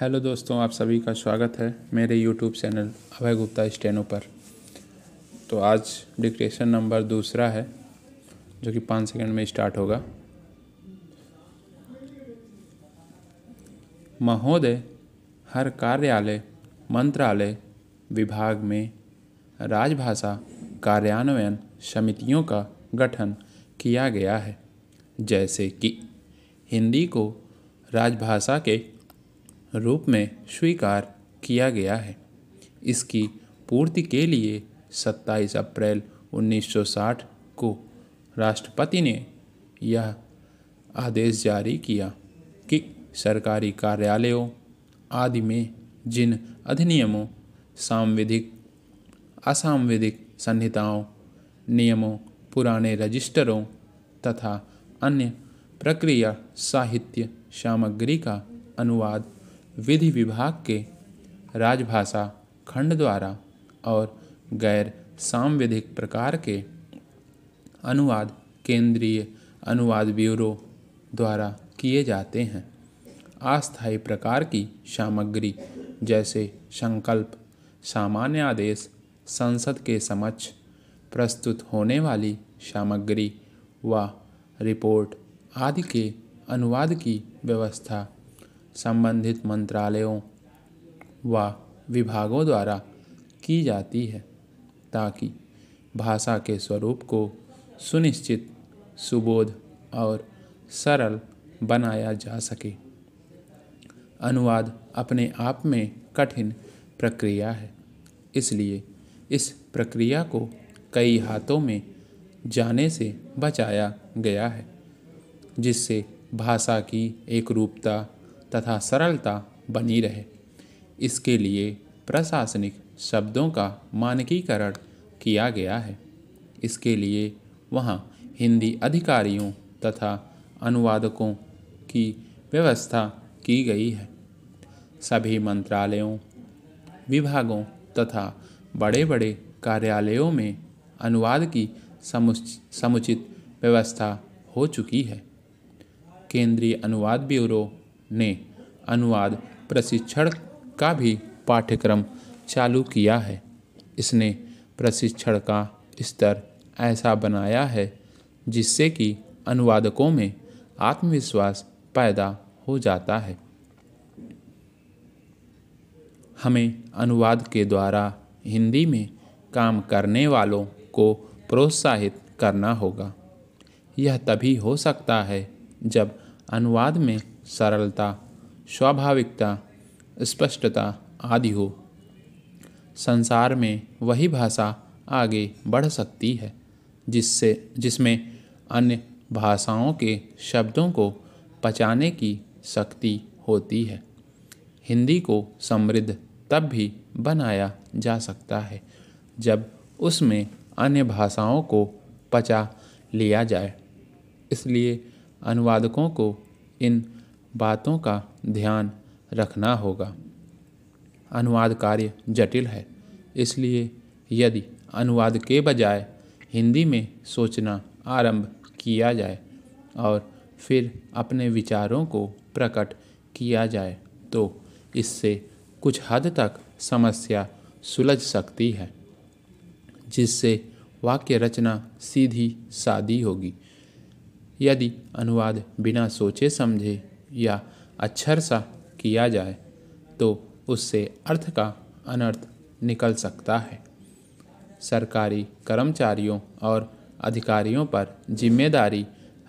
hello दोस्तों आप सभी का स्वागत है मेरे YouTube channel Abhay Gupta steno पर तो आज डिक्टेशन नंबर दूसरा है जो कि पाँच सेकंड में स्टार्ट होगा महोदय हर कार्यालय मंत्रालय विभाग में राजभाषा कार्यान्वयन समितियों का गठन किया गया है जैसे कि हिंदी को राजभाषा के रूप में स्वीकार किया गया है इसकी पूर्ति के लिए 27 अप्रैल 1960 को राष्ट्रपति ने यह आदेश जारी किया कि सरकारी कार्यालयों आदि में जिन अधिनियमों सांविधिक असांविधिक संहिताओं नियमों पुराने रजिस्टरों तथा अन्य प्रक्रिया साहित्य सामग्री का अनुवाद विधि विभाग के राजभाषा खंड द्वारा और गैर सांविधिक प्रकार के अनुवाद केंद्रीय अनुवाद ब्यूरो द्वारा किए जाते हैं अस्थायी प्रकार की सामग्री जैसे संकल्प सामान्य आदेश संसद के समक्ष प्रस्तुत होने वाली सामग्री व रिपोर्ट आदि के अनुवाद की व्यवस्था संबंधित मंत्रालयों व विभागों द्वारा की जाती है ताकि भाषा के स्वरूप को सुनिश्चित सुबोध और सरल बनाया जा सके अनुवाद अपने आप में कठिन प्रक्रिया है इसलिए इस प्रक्रिया को कई हाथों में जाने से बचाया गया है जिससे भाषा की एक रूपता तथा सरलता बनी रहे इसके लिए प्रशासनिक शब्दों का मानकीकरण किया गया है इसके लिए वहाँ हिंदी अधिकारियों तथा अनुवादकों की व्यवस्था की गई है सभी मंत्रालयों विभागों तथा बड़े बड़े कार्यालयों में अनुवाद की समुचित व्यवस्था हो चुकी है केंद्रीय अनुवाद ब्यूरो ने अनुवाद प्रशिक्षण का भी पाठ्यक्रम चालू किया है इसने प्रशिक्षण का स्तर ऐसा बनाया है जिससे कि अनुवादकों में आत्मविश्वास पैदा हो जाता है हमें अनुवाद के द्वारा हिंदी में काम करने वालों को प्रोत्साहित करना होगा यह तभी हो सकता है जब अनुवाद में सरलता स्वाभाविकता स्पष्टता आदि हो संसार में वही भाषा आगे बढ़ सकती है जिससे जिसमें अन्य भाषाओं के शब्दों को पचाने की शक्ति होती है हिंदी को समृद्ध तब भी बनाया जा सकता है जब उसमें अन्य भाषाओं को पचा लिया जाए इसलिए अनुवादकों को इन बातों का ध्यान रखना होगा अनुवाद कार्य जटिल है इसलिए यदि अनुवाद के बजाय हिंदी में सोचना आरंभ किया जाए और फिर अपने विचारों को प्रकट किया जाए तो इससे कुछ हद तक समस्या सुलझ सकती है जिससे वाक्य रचना सीधी सादी होगी यदि अनुवाद बिना सोचे समझे या अक्षर सा किया जाए तो उससे अर्थ का अनर्थ निकल सकता है सरकारी कर्मचारियों और अधिकारियों पर जिम्मेदारी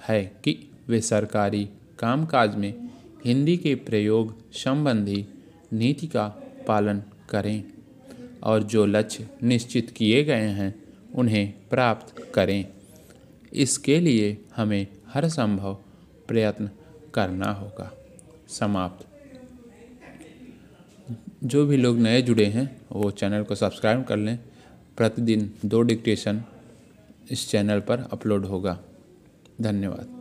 है कि वे सरकारी कामकाज में हिंदी के प्रयोग संबंधी नीति का पालन करें और जो लक्ष्य निश्चित किए गए हैं उन्हें प्राप्त करें इसके लिए हमें हर संभव प्रयत्न करना होगा समाप्त जो भी लोग नए जुड़े हैं वो चैनल को सब्सक्राइब कर लें प्रतिदिन दो डिक्टेशन इस चैनल पर अपलोड होगा धन्यवाद